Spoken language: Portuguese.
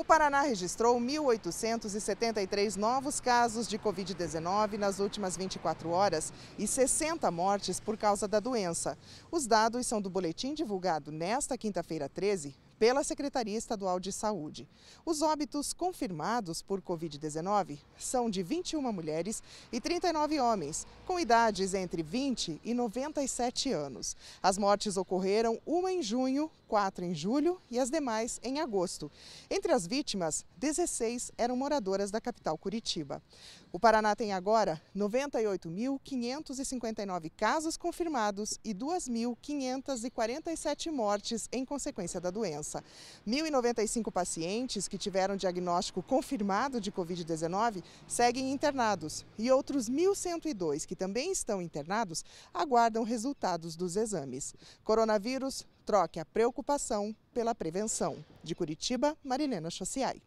O Paraná registrou 1.873 novos casos de Covid-19 nas últimas 24 horas e 60 mortes por causa da doença. Os dados são do boletim divulgado nesta quinta-feira 13, pela Secretaria Estadual de Saúde. Os óbitos confirmados por Covid-19 são de 21 mulheres e 39 homens, com idades entre 20 e 97 anos. As mortes ocorreram uma em junho, quatro em julho e as demais em agosto. Entre as vítimas, 16 eram moradoras da capital Curitiba. O Paraná tem agora 98.559 casos confirmados e 2.547 mortes em consequência da doença doença. 1.095 pacientes que tiveram diagnóstico confirmado de Covid-19 seguem internados e outros 1.102 que também estão internados aguardam resultados dos exames. Coronavírus, troque a preocupação pela prevenção. De Curitiba, Marilena Chociai.